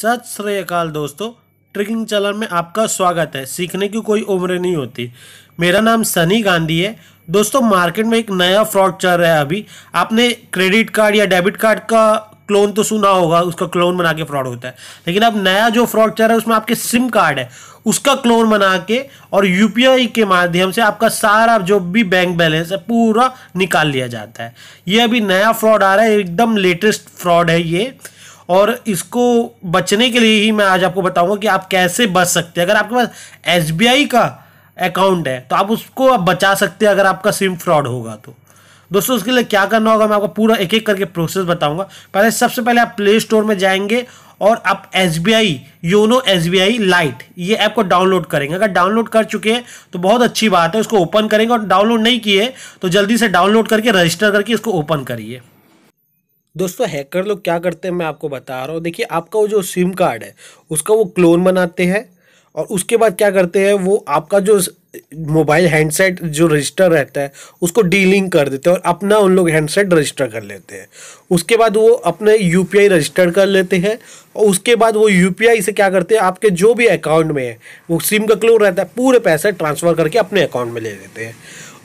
सत श्रीकाल दोस्तों ट्रिकिंग चैनल में आपका स्वागत है सीखने की कोई उम्र नहीं होती मेरा नाम सनी गांधी है दोस्तों मार्केट में एक नया फ्रॉड चल रहा है अभी आपने क्रेडिट कार्ड या डेबिट कार्ड का क्लोन तो सुना होगा उसका क्लोन बना के फ्रॉड होता है लेकिन अब नया जो फ्रॉड चल रहा है उसमें आपके सिम कार्ड है उसका क्लोन बना के और यूपीआई के माध्यम से आपका सारा जो भी बैंक बैलेंस है पूरा निकाल लिया जाता है ये अभी नया फ्रॉड आ रहा है एकदम लेटेस्ट फ्रॉड है ये और इसको बचने के लिए ही मैं आज आपको बताऊंगा कि आप कैसे बच सकते हैं अगर आपके पास एस का अकाउंट है तो आप उसको आप बचा सकते हैं अगर आपका सिम फ्रॉड होगा तो दोस्तों उसके लिए क्या करना होगा मैं आपको पूरा एक एक करके प्रोसेस बताऊंगा पहले सबसे पहले आप प्ले स्टोर में जाएंगे और आप S B I YONO S B I lite ये ऐप को डाउनलोड करेंगे अगर डाउनलोड कर चुके हैं तो बहुत अच्छी बात है उसको ओपन करेंगे और डाउनलोड नहीं किए तो जल्दी से डाउनलोड करके रजिस्टर करके इसको ओपन करिए दोस्तों हैकर लोग क्या करते हैं मैं आपको बता रहा हूँ देखिए आपका वो जो सिम कार्ड है उसका वो क्लोन बनाते हैं और उसके बाद क्या करते हैं वो आपका जो मोबाइल हैंडसेट जो रजिस्टर रहता है उसको डीलिंग कर देते हैं और अपना उन लोग हैंडसेट रजिस्टर कर लेते हैं उसके बाद वो अपने यू रजिस्टर कर लेते हैं और उसके बाद वो यू से क्या करते हैं आपके जो भी अकाउंट में है वो सिम का क्लोन रहता है पूरे पैसे ट्रांसफ़र करके अपने अकाउंट में ले लेते हैं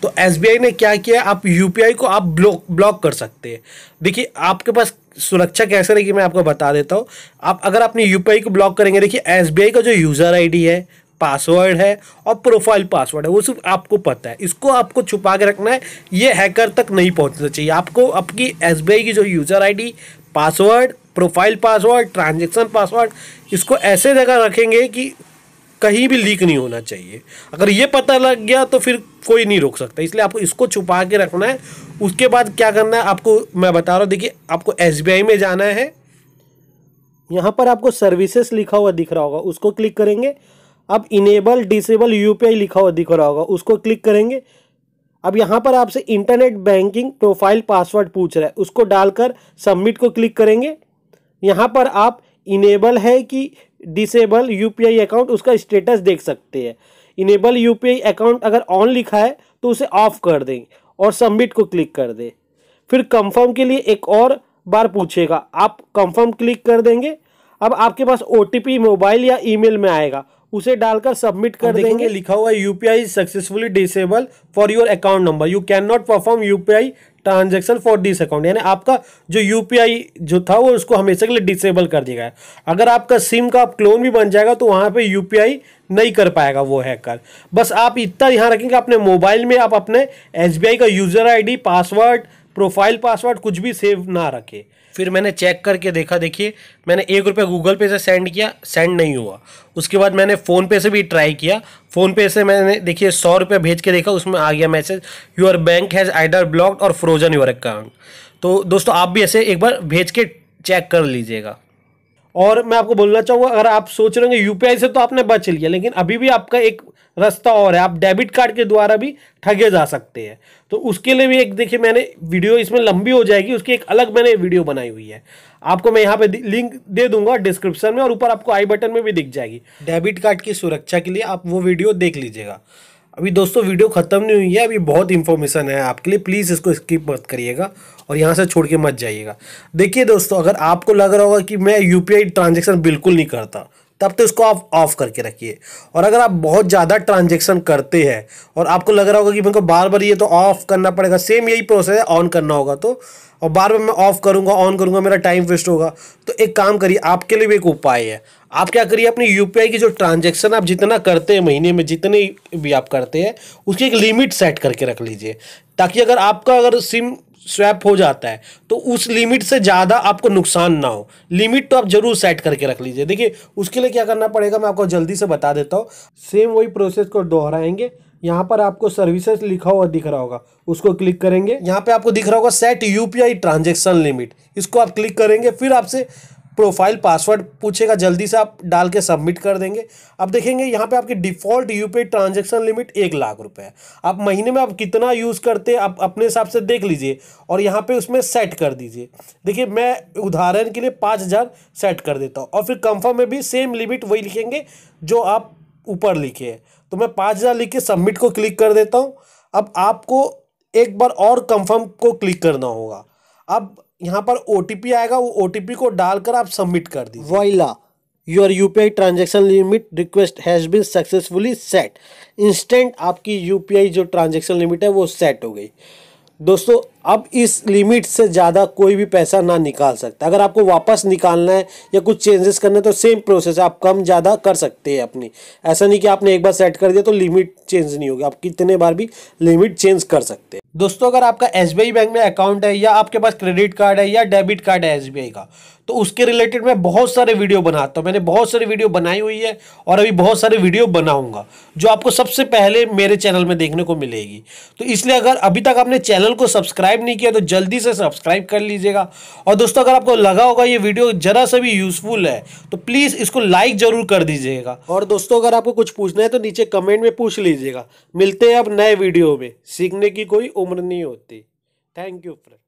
तो एस ने क्या किया आप यू को आप ब्लॉक ब्लॉक कर सकते हैं देखिए आपके पास सुरक्षा कैसे रहेगी मैं आपको बता देता हूँ आप अगर अपने यू को ब्लॉक करेंगे देखिए एस का जो यूज़र आई है पासवर्ड है और प्रोफाइल पासवर्ड है वो सिर्फ आपको पता है इसको आपको छुपा के रखना है ये हैकर तक नहीं पहुंचना चाहिए आपको आपकी एस की जो user ID password profile password transaction password इसको ऐसे जगह रखेंगे कि कहीं भी लीक नहीं होना चाहिए अगर ये पता लग गया तो फिर कोई नहीं रोक सकता इसलिए आपको इसको छुपा के रखना है उसके बाद क्या करना है आपको मैं बता रहा हूँ देखिए आपको एस में जाना है यहाँ पर आपको सर्विसेस लिखा हुआ दिख रहा होगा उसको क्लिक करेंगे अब इनेबल डिसेबल यू लिखा हुआ दिख रहा होगा उसको क्लिक करेंगे अब यहाँ पर आपसे इंटरनेट बैंकिंग प्रोफाइल पासवर्ड पूछ रहा है उसको डालकर सबमिट को क्लिक करेंगे यहाँ पर आप इनेबल है कि डिसेबल यू अकाउंट उसका स्टेटस देख सकते हैं इनेबल यू अकाउंट अगर ऑन लिखा है तो उसे ऑफ कर दें और सबमिट को क्लिक कर दें फिर कंफर्म के लिए एक और बार पूछेगा आप कंफर्म क्लिक कर देंगे अब आपके पास ओ मोबाइल या ईमेल में आएगा उसे डालकर सबमिट कर देंगे लिखा हुआ UPI successfully disable for your account number you can not perform UPI transaction for this account यानी आपका जो यू जो था वो उसको हमेशा के लिए डिसेबल कर दिया गया अगर आपका सिम का आप क्लोन भी बन जाएगा तो वहाँ पे यू नहीं कर पाएगा वो हैकर बस आप इतना यहाँ रखेंगे अपने मोबाइल में आप अपने एस का user ID password profile password कुछ भी सेव ना रखे फिर मैंने चेक करके देखा देखिए मैंने एक रुपया गूगल पे से सेंड किया सेंड नहीं हुआ उसके बाद मैंने फ़ोन पे से भी ट्राई किया फ़ोन पे से मैंने देखिए सौ रुपये भेज के देखा उसमें आ गया message your bank has either blocked और फ्रोजन योर अकाउंट तो दोस्तों आप भी ऐसे एक बार भेज के चेक कर लीजिएगा और मैं आपको बोलना चाहूँगा अगर आप सोच रहे होंगे यूपीआई से तो आपने बच लिया लेकिन अभी भी आपका एक रास्ता और है आप डेबिट कार्ड के द्वारा भी ठगे जा सकते हैं तो उसके लिए भी एक देखिए मैंने वीडियो इसमें लंबी हो जाएगी उसकी एक अलग मैंने वीडियो बनाई हुई है आपको मैं यहाँ पे लिंक दे दूंगा डिस्क्रिप्शन में और ऊपर आपको आई बटन में भी दिख जाएगी डेबिट कार्ड की सुरक्षा के लिए आप वो वीडियो देख लीजिएगा अभी दोस्तों वीडियो ख़त्म नहीं हुई है अभी बहुत इन्फॉर्मेशन है आपके लिए प्लीज़ इसको स्किप मत करिएगा और यहाँ से छोड़ के मत जाइएगा देखिए दोस्तों अगर आपको लग रहा होगा कि मैं यूपीआई ट्रांजेक्शन बिल्कुल नहीं करता तब तो इसको आप ऑफ करके रखिए और अगर आप बहुत ज़्यादा ट्रांजेक्शन करते हैं और आपको लग रहा होगा कि मेरे को बार बार ये तो ऑफ़ करना पड़ेगा सेम यही प्रोसेस है ऑन करना होगा तो और बार बार मैं ऑफ़ करूँगा ऑन करूँगा मेरा टाइम वेस्ट होगा तो एक काम करिए आपके लिए भी एक उपाय है आप क्या करिए अपनी यू की जो ट्रांजेक्शन आप जितना करते हैं महीने में जितने भी आप करते हैं उसकी एक लिमिट सेट करके रख लीजिए ताकि अगर आपका अगर सिम स्वैप हो जाता है तो उस लिमिट से ज़्यादा आपको नुकसान ना हो लिमिट तो आप ज़रूर सेट करके रख लीजिए देखिए उसके लिए क्या करना पड़ेगा मैं आपको जल्दी से बता देता हूँ सेम वही प्रोसेस को दोहराएंगे यहाँ पर आपको सर्विसेज लिखा हुआ दिख रहा होगा उसको क्लिक करेंगे यहाँ पे आपको दिख रहा होगा सेट यूपीआई ट्रांजेक्शन लिमिट इसको आप क्लिक करेंगे फिर आपसे प्रोफाइल पासवर्ड पूछेगा जल्दी से आप डाल के सबमिट कर देंगे अब देखेंगे यहाँ पे आपकी default U P transaction limit एक लाख रुपए है आप महीने में आप कितना यूज़ करते हैं आप अपने हिसाब से देख लीजिए और यहाँ पे उसमें सेट कर दीजिए देखिए मैं उदाहरण के लिए पाँच हज़ार सेट कर देता हूँ और फिर कंफर्म में भी सेम लिमिट वही लिखेंगे जो आप ऊपर लिखे हैं तो मैं पाँच हज़ार लिख के सबमिट को क्लिक कर देता हूँ अब आपको एक बार और कंफर्म को क्लिक करना होगा अब यहाँ पर ओ आएगा वो ओ को डालकर आप सबमिट कर दीजिए voila your U P I transaction limit request has been successfully set instant आपकी यू पी आई जो ट्रांजेक्शन लिमिट है वो सेट हो गई दोस्तों अब इस लिमिट से ज़्यादा कोई भी पैसा ना निकाल सकता अगर आपको वापस निकालना है या कुछ चेंजेस करना है तो सेम प्रोसेस आप कम ज़्यादा कर सकते हैं अपनी ऐसा नहीं कि आपने एक बार सेट कर दिया तो लिमिट चेंज नहीं होगी आप कितने बार भी लिमिट चेंज कर सकते हैं दोस्तों अगर आपका एस बैंक में अकाउंट है या आपके पास क्रेडिट कार्ड है या डेबिट कार्ड है एस का तो उसके रिलेटेड मैं बहुत सारे वीडियो बनाता तो हूँ मैंने बहुत सारी वीडियो बनाई हुई है और अभी बहुत सारे वीडियो बनाऊंगा जो आपको सबसे पहले मेरे चैनल में देखने को मिलेगी तो इसलिए अगर अभी तक आपने चैनल को सब्सक्राइब नहीं किया तो जल्दी से सब्सक्राइब कर लीजिएगा और दोस्तों अगर आपको लगा होगा ये वीडियो ज़रा सा भी यूज़फुल है तो प्लीज़ इसको लाइक ज़रूर कर दीजिएगा और दोस्तों अगर आपको कुछ पूछना है तो नीचे कमेंट में पूछ लीजिएगा मिलते हैं अब नए वीडियो में सीखने की कोई उम्र नहीं होती थैंक यू फ्रेंड